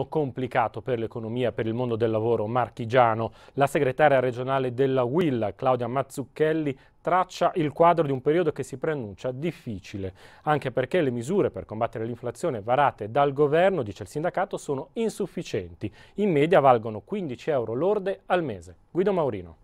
anno complicato per l'economia, per il mondo del lavoro marchigiano. La segretaria regionale della UIL, Claudia Mazzucchelli, traccia il quadro di un periodo che si preannuncia difficile, anche perché le misure per combattere l'inflazione varate dal governo, dice il sindacato, sono insufficienti. In media valgono 15 euro lorde al mese. Guido Maurino.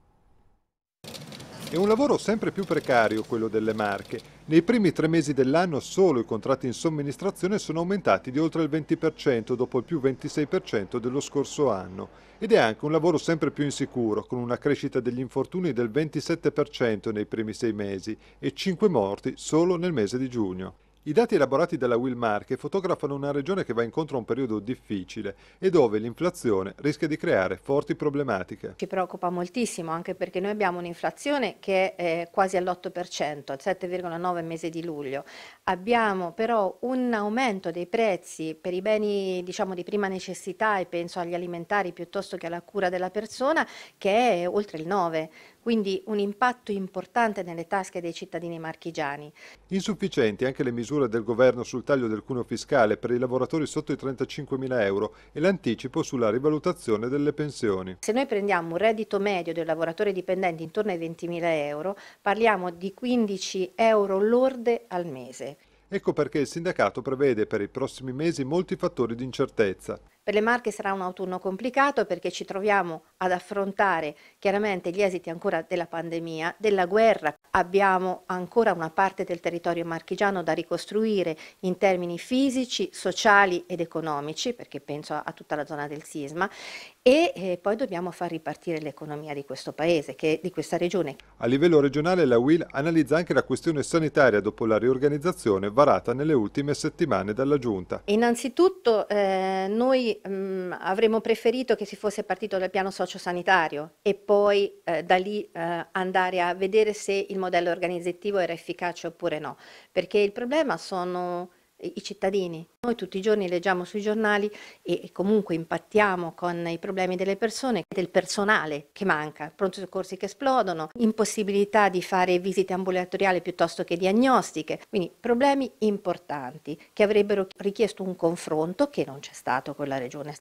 È un lavoro sempre più precario quello delle Marche. Nei primi tre mesi dell'anno solo i contratti in somministrazione sono aumentati di oltre il 20% dopo il più 26% dello scorso anno. Ed è anche un lavoro sempre più insicuro, con una crescita degli infortuni del 27% nei primi sei mesi e 5 morti solo nel mese di giugno. I dati elaborati dalla Wilmarche fotografano una regione che va incontro a un periodo difficile e dove l'inflazione rischia di creare forti problematiche. Ci preoccupa moltissimo anche perché noi abbiamo un'inflazione che è quasi all'8%, al 7,9 mese di luglio. Abbiamo però un aumento dei prezzi per i beni diciamo, di prima necessità e penso agli alimentari piuttosto che alla cura della persona che è oltre il 9, quindi un impatto importante nelle tasche dei cittadini marchigiani. Insufficienti anche le misure misure del governo sul taglio del cuneo fiscale per i lavoratori sotto i 35.000 euro e l'anticipo sulla rivalutazione delle pensioni. Se noi prendiamo un reddito medio del lavoratore dipendente intorno ai 20.000 euro, parliamo di 15 euro lorde al mese. Ecco perché il sindacato prevede per i prossimi mesi molti fattori di incertezza. Per le Marche sarà un autunno complicato perché ci troviamo ad affrontare chiaramente gli esiti ancora della pandemia, della guerra. Abbiamo ancora una parte del territorio marchigiano da ricostruire in termini fisici, sociali ed economici, perché penso a, tutta la zona del sisma, e eh, poi dobbiamo far ripartire l'economia di questo paese, che, di questa regione. A livello regionale la UIL analizza anche la questione sanitaria dopo la riorganizzazione varata nelle ultime settimane dalla Giunta. Innanzitutto eh, noi mh, ehm, avremmo preferito che si fosse partito dal piano sociosanitario e poi eh, da lì eh, andare a vedere se il modello organizzativo era efficace oppure no, perché il problema sono i cittadini. Noi tutti i giorni leggiamo sui giornali e comunque impattiamo con i problemi delle persone, del personale che manca, pronti soccorsi che esplodono, impossibilità di fare visite ambulatoriali piuttosto che diagnostiche, quindi problemi importanti che avrebbero richiesto un confronto che non c'è stato con la regione.